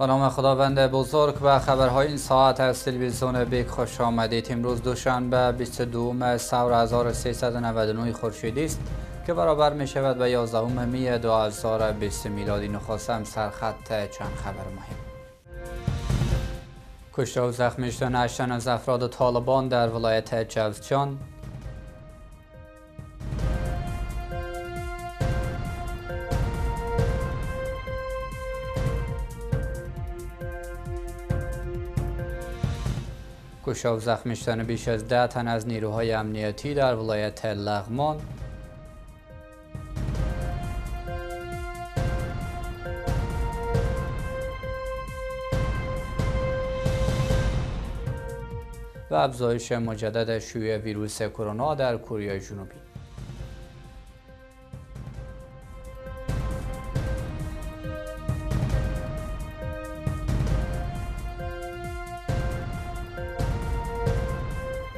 با نام خداوند بزرگ و خبرهای این ساعت از تلویزیون بیک خوش آمدید امروز دوشنبه 22 سور 1399 خورشیدی است که برابر می شود به 11 می 2020 میلادی نخواستم سرخط چند خبر مهم کشته و زخمی شدن 8 از افراد طالبان در ولایت جوزجان کشاف زخمی شدن بیش از ده تن از نیروهای امنیتی در ولایت لغمان و افزایش مجدد شیوع ویروس کرونا در کره جنوبی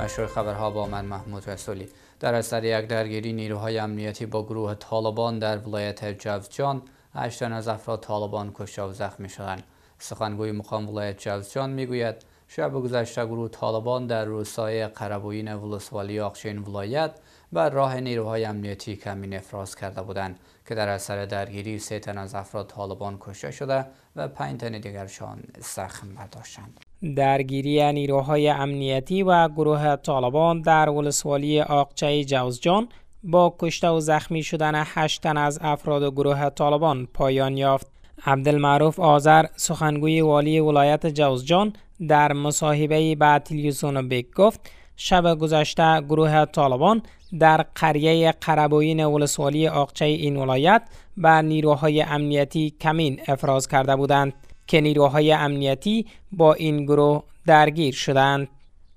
مشروع خبرها با من محمود رسولی در اثر یک درگیری نیروهای امنیتی با گروه طالبان در ولایت جوزجان هشتن از افراد طالبان کشته و زخمی شدند سخنگوی مقام ولایت جوزجان میگوید شب گذشته گروه طالبان در روستای قربوین ولسوالی آقشین ولایت بر راه نیروهای امنیتی کمین افراز کرده بودند که در اثر درگیری سه تن از افراد طالبان کشته شده و پنج تن دیگرشان زخم برداشتند درگیری نیروهای امنیتی و گروه طالبان در ولسوالی آقچه جوزجان با کشته و زخمی شدن 8 از افراد گروه طالبان پایان یافت. عبدالمعروف آذر سخنگوی والی ولایت جوزجان در مصاحبه با تلویزیون بک گفت شب گذشته گروه طالبان در قریه قربوین ولسوالی آقچه این ولایت به نیروهای امنیتی کمین افراز کرده بودند. که نیروهای امنیتی با این گروه درگیر شدند.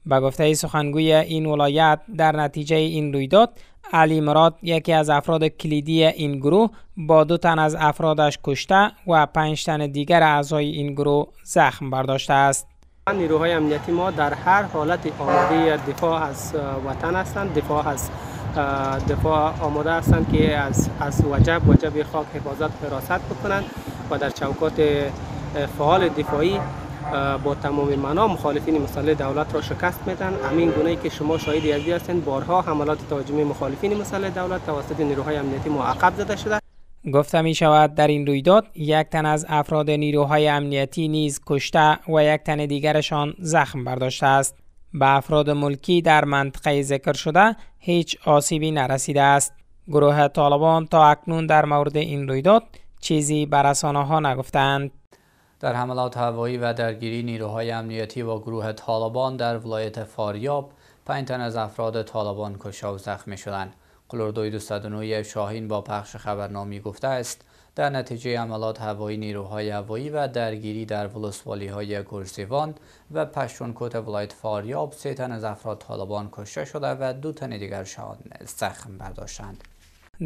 به گفته سخنگوی این ولایت در نتیجه این رویداد علی مراد یکی از افراد کلیدی این گروه با دو تن از افرادش کشته و پنج تن دیگر اعضای این گروه زخم برداشته است. نیروهای امنیتی ما در هر حالت آماده دفاع از وطن هستند دفاع از دفاع آماده هستند که از از وجب وجب خاک حفاظت فراست بکنند و در چوکات فعال دفاعی با تمام معنا مخالفین مسلح دولت را شکست میدن همین گونه ای که شما شاهد یزدی هستند بارها حملات تهاجمی مخالفین مسلح دولت توسط نیروهای امنیتی معقب زده شده گفته می شود در این رویداد یک تن از افراد نیروهای امنیتی نیز کشته و یک تن دیگرشان زخم برداشته است به افراد ملکی در منطقه ذکر شده هیچ آسیبی نرسیده است گروه طالبان تا اکنون در مورد این رویداد چیزی به رسانه ها نگفتند در حملات هوایی و درگیری نیروهای امنیتی و گروه طالبان در ولایت فاریاب پنج تن از افراد طالبان کشته و زخمی شدند قلوردوی 209 شاهین با پخش خبرنامی گفته است در نتیجه عملات هوایی نیروهای هوایی و درگیری در ولسوالی های گرزیوان و پشتونکوت ولایت فاریاب سه تن از افراد طالبان کشته شده و دو تن دیگر شاد زخم برداشتند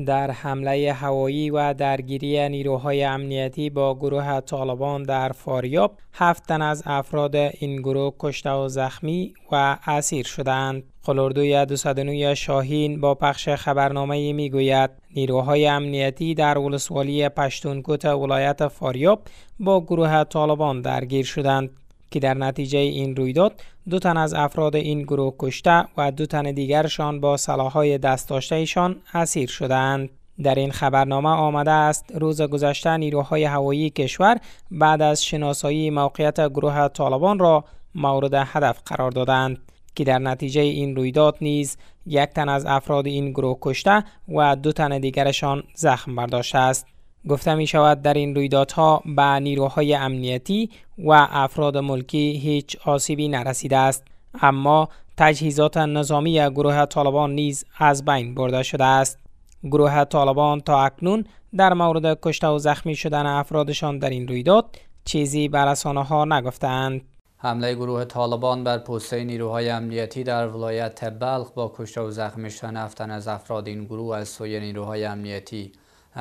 در حمله هوایی و درگیری نیروهای امنیتی با گروه طالبان در فاریاب هفت تن از افراد این گروه کشته و زخمی و اسیر شدند. قلردوی 209 شاهین با پخش خبرنامه می گوید نیروهای امنیتی در ولسوالی پشتونکوت ولایت فاریاب با گروه طالبان درگیر شدند. که در نتیجه این رویداد دو تن از افراد این گروه کشته و دو تن دیگرشان با سلاحهای دست داشتهشان اسیر شدند. در این خبرنامه آمده است روز گذشته نیروهای هوایی کشور بعد از شناسایی موقعیت گروه طالبان را مورد هدف قرار دادند که در نتیجه این رویداد نیز یک تن از افراد این گروه کشته و دو تن دیگرشان زخم برداشته است گفته می شود در این رویدادها به نیروهای امنیتی و افراد ملکی هیچ آسیبی نرسیده است اما تجهیزات نظامی گروه طالبان نیز از بین برده شده است گروه طالبان تا اکنون در مورد کشته و زخمی شدن افرادشان در این رویداد چیزی به ها نگفتند حمله گروه طالبان بر پوسته نیروهای امنیتی در ولایت بلخ با کشته و زخمی شدن هفتن از افراد این گروه از سوی نیروهای امنیتی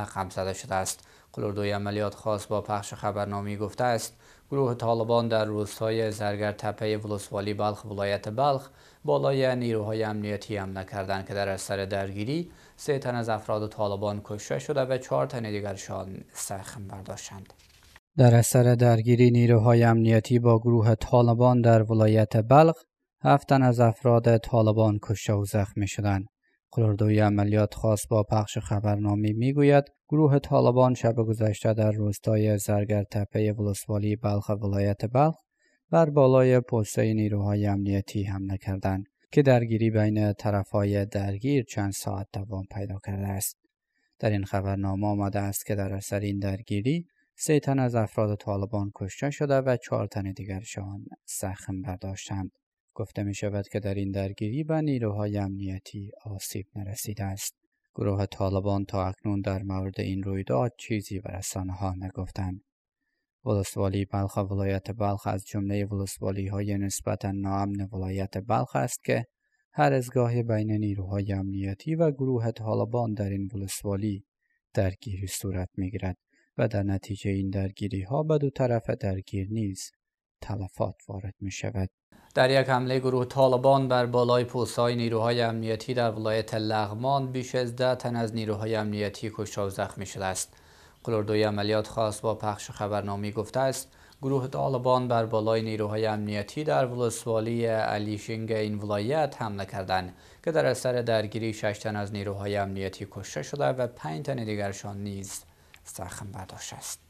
خم زده شده است قلوردوی عملیات خاص با پخش خبرنامی گفته است گروه طالبان در روستای زرگر تپه ولسوالی بلخ ولایت بلخ بالای نیروهای امنیتی حمله کردند که در اثر درگیری سه تن از افراد طالبان کشته شده و چهار تن دیگرشان سخم برداشتند در اثر درگیری نیروهای امنیتی با گروه طالبان در ولایت بلخ هفت تن از افراد طالبان کشته و زخمی شدند خلردوی عملیات خاص با پخش خبرنامه میگوید گروه طالبان شب گذشته در روستای زرگر تپه ولسوالی بلخ ولایت بلخ بر بالای پسته نیروهای امنیتی حمله کردند که درگیری بین طرفهای درگیر چند ساعت دوام پیدا کرده است در این خبرنامه آمده است که در اثر این درگیری سه تن از افراد طالبان کشته شده و چهار تن دیگرشان زخم برداشتند گفته می شود که در این درگیری به نیروهای امنیتی آسیب نرسیده است. گروه طالبان تا اکنون در مورد این رویداد چیزی به رسانه ها نگفتند. ولسوالی بلخ ولایت بلخ از جمله ولسوالی های نسبتا ناامن ولایت بلخ است که هر از گاهی بین نیروهای امنیتی و گروه طالبان در این ولسوالی درگیری صورت می گیرد و در نتیجه این درگیری ها به دو طرف درگیر نیز تلفات وارد می شود در یک حمله گروه طالبان بر بالای های نیروهای امنیتی در ولایت لغمان بیش از ده تن از نیروهای امنیتی کشته و زخمی شده است قلوردوی عملیات خاص با پخش خبرنامی گفته است گروه طالبان بر بالای نیروهای امنیتی در ولسوالی علیشینگ این ولایت حمله کردند که در اثر درگیری 6 تن از نیروهای امنیتی کشته شده و پنج تن دیگرشان نیز زخم برداشت است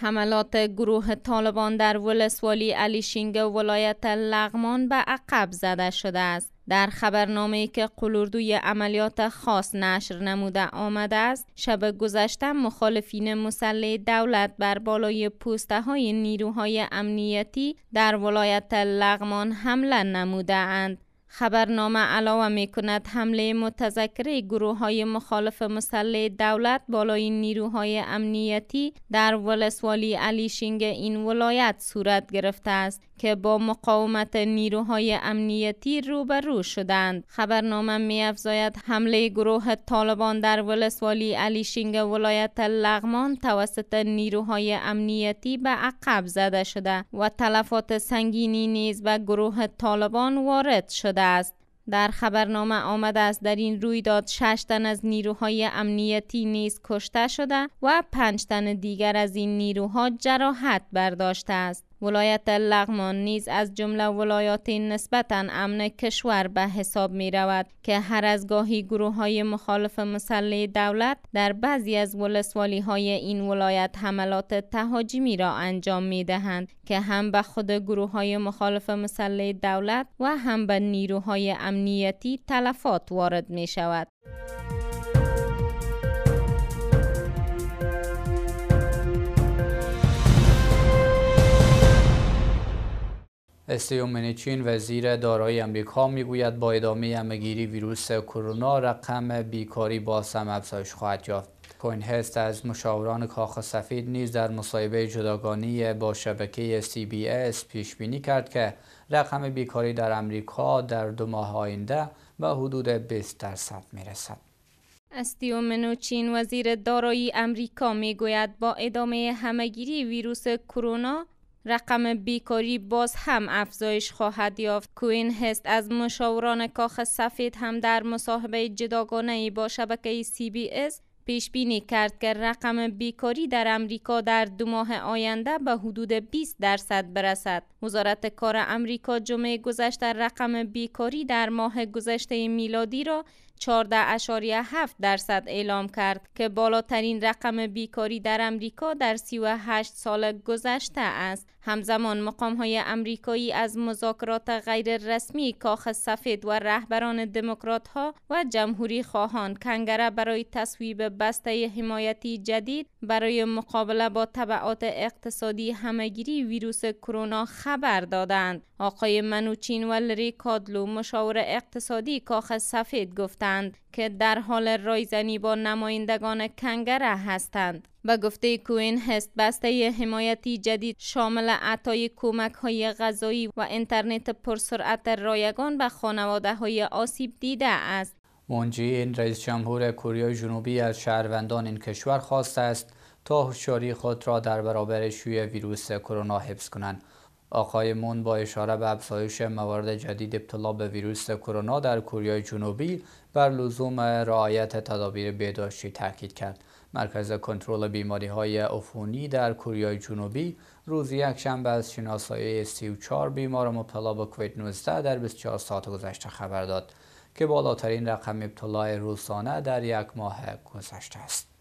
حملات گروه طالبان در ولسوالی علیشینگ ولایت لغمان به عقب زده شده است. در خبرنامه‌ای که قلوردوی عملیات خاص نشر نموده آمده است شب گذشته مخالفین مسلح دولت بر بالای پوسته های نیروهای امنیتی در ولایت لغمان حمله نموده اند خبرنامه علاوه می کند حمله متذکره گروه های مخالف مسلح دولت بالای نیروهای امنیتی در ولسوالی علی شینگ این ولایت صورت گرفته است که با مقاومت نیروهای امنیتی روبرو شدند خبرنامه افزاید حمله گروه طالبان در ولسوالی شینگ ولایت لغمان توسط نیروهای امنیتی به عقب زده شده و تلفات سنگینی نیز به گروه طالبان وارد شده است در خبرنامه آمده است در این رویداد شش تن از نیروهای امنیتی نیز کشته شده و پنج تن دیگر از این نیروها جراحت برداشته است ولایت لغمان نیز از جمله ولایات نسبتا امن کشور به حساب می رود که هر از گاهی گروه های مخالف مسلح دولت در بعضی از ولسوالی های این ولایت حملات تهاجمی را انجام می دهند که هم به خود گروه های مخالف مسلح دولت و هم به نیروهای امنیتی تلفات وارد می شود. استیو منیچین وزیر دارایی امریکا میگوید با ادامه همگیری ویروس کرونا رقم بیکاری با هم افزایش خواهد یافت کوین هست از مشاوران کاخ سفید نیز در مصاحبه جداگانه با شبکه CBS پیش بینی کرد که رقم بیکاری در امریکا در دو ماه آینده به حدود 20 درصد میرسد. استیو منوچین وزیر دارایی امریکا میگوید با ادامه همگیری ویروس کرونا رقم بیکاری باز هم افزایش خواهد یافت کوین هست از مشاوران کاخ سفید هم در مصاحبه جداگانه ای با شبکه سی بی اس پیش بینی کرد که رقم بیکاری در امریکا در دو ماه آینده به حدود 20 درصد برسد. وزارت کار امریکا جمعه گذشته رقم بیکاری در ماه گذشته میلادی را 14.7 درصد اعلام کرد که بالاترین رقم بیکاری در امریکا در 38 سال گذشته است. همزمان مقام های امریکایی از مذاکرات غیر رسمی کاخ سفید و رهبران دموکراتها و جمهوری خواهان کنگره برای تصویب بسته حمایتی جدید برای مقابله با طبعات اقتصادی همگیری ویروس کرونا خبر دادند. آقای منوچین و لری کادلو مشاور اقتصادی کاخ سفید گفتند که در حال رایزنی با نمایندگان کنگره هستند. به گفته کوین هست بسته حمایتی جدید شامل عطای کمک های غذایی و اینترنت پرسرعت رایگان به خانواده های آسیب دیده است. مونجی این رئیس جمهور کره جنوبی از شهروندان این کشور خواسته است تا هوشیاری خود را در برابر شوی ویروس کرونا حفظ کنند. آقای مون با اشاره به افزایش موارد جدید ابتلا به ویروس کرونا در کره جنوبی بر لزوم رعایت تدابیر بهداشتی تاکید کرد. مرکز کنترل بیماری های عفونی در کره جنوبی روز یکشنبه از شناسایی 34 بیمار مبتلا به کووید 19 در 24 ساعت گذشته خبر داد که بالاترین رقم ابتلا روزانه در یک ماه گذشته است.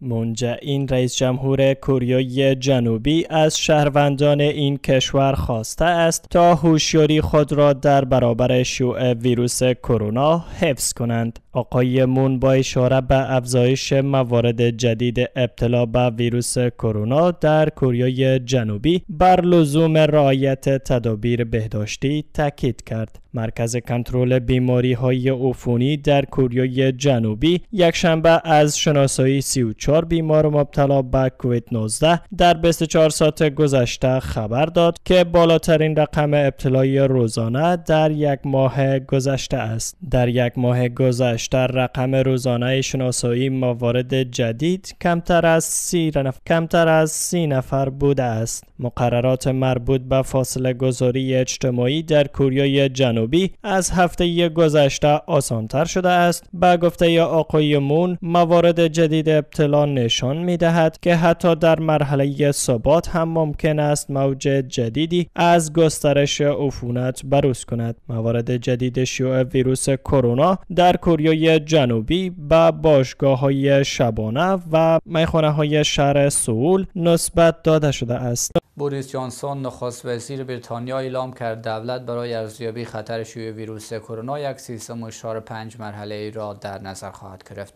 منجعین رئیس جمهور کوریای جنوبی از شهروندان این کشور خواسته است تا هوشیاری خود را در برابر شیوع ویروس کرونا حفظ کنند. آقای مون با اشاره به افزایش موارد جدید ابتلا به ویروس کرونا در کوریای جنوبی بر لزوم رعایت تدابیر بهداشتی تاکید کرد. مرکز کنترل بیماری های عفونی در کوریای جنوبی یک شنبه از شناسایی 34 بیمار مبتلا به کووید 19 در 24 ساعت گذشته خبر داد که بالاترین رقم ابتلای روزانه در یک ماه گذشته است در یک ماه گذشته رقم روزانه شناسایی موارد جدید کمتر از 30 نفر کمتر از 30 نفر بوده است مقررات مربوط به فاصله گذاری اجتماعی در کوریای جنوبی جنوبی از هفته گذشته آسانتر شده است به گفته آقای مون موارد جدید ابتلا نشان می دهد که حتی در مرحله ثبات هم ممکن است موج جدیدی از گسترش عفونت بروز کند موارد جدید شیوع ویروس کرونا در کره جنوبی به باشگاه های شبانه و میخانه های شهر سئول نسبت داده شده است بوریس جانسون نخست وزیر بریتانیا اعلام کرد دولت برای ارزیابی خطر شیوع ویروس کرونا یک سیستم مشار پنج مرحله ای را در نظر خواهد گرفت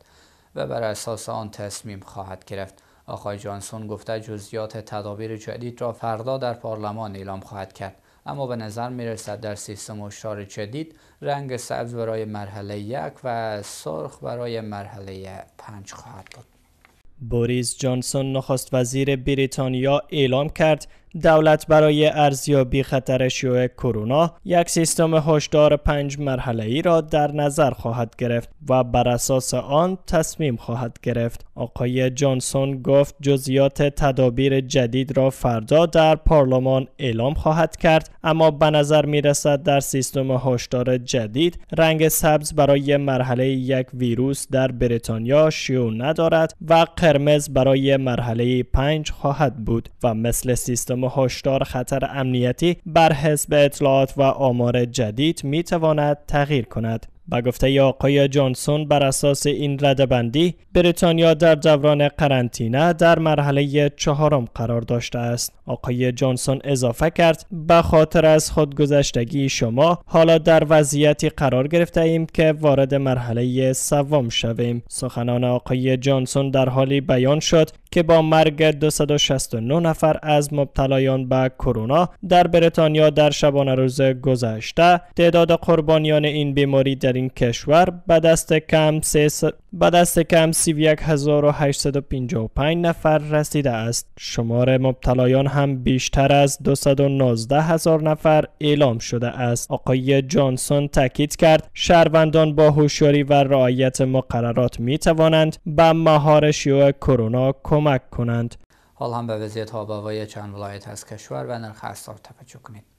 و بر اساس آن تصمیم خواهد گرفت آقای جانسون گفته جزئیات تدابیر جدید را فردا در پارلمان اعلام خواهد کرد اما به نظر می رسد در سیستم مشار جدید رنگ سبز برای مرحله یک و سرخ برای مرحله پنج خواهد بود بوریس جانسون نخست وزیر بریتانیا اعلام کرد دولت برای ارزیابی خطر شیوع کرونا یک سیستم هشدار پنج مرحله ای را در نظر خواهد گرفت و بر اساس آن تصمیم خواهد گرفت. آقای جانسون گفت جزئیات تدابیر جدید را فردا در پارلمان اعلام خواهد کرد اما به نظر می رسد در سیستم هشدار جدید رنگ سبز برای مرحله یک ویروس در بریتانیا شیوع ندارد و قرمز برای مرحله پنج خواهد بود و مثل سیستم محاشدار هشدار خطر امنیتی بر حسب اطلاعات و آمار جدید می تواند تغییر کند. به گفته آقای جانسون بر اساس این ردبندی بریتانیا در دوران قرنطینه در مرحله چهارم قرار داشته است آقای جانسون اضافه کرد به خاطر از خودگذشتگی شما حالا در وضعیتی قرار گرفته ایم که وارد مرحله سوم شویم سخنان آقای جانسون در حالی بیان شد که با مرگ 269 نفر از مبتلایان به کرونا در بریتانیا در شبانه روز گذشته تعداد قربانیان این بیماری در این کشور به دست کم سیس... به دست کم 31855 نفر رسیده است شمار مبتلایان هم بیشتر از 219 هزار نفر اعلام شده است آقای جانسون تاکید کرد شهروندان با هوشیاری و رعایت مقررات می توانند به مهار شیوع کرونا کم. کمک کنند. حال هم به وضعیت آب چند ولایت از کشور و نرخ اسعار توجه کنید.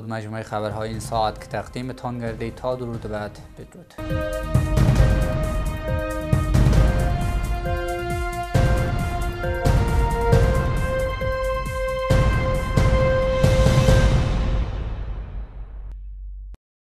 بود مجموعه خبرهای این ساعت که تقدیمتان گردید تا درود بعد بدرود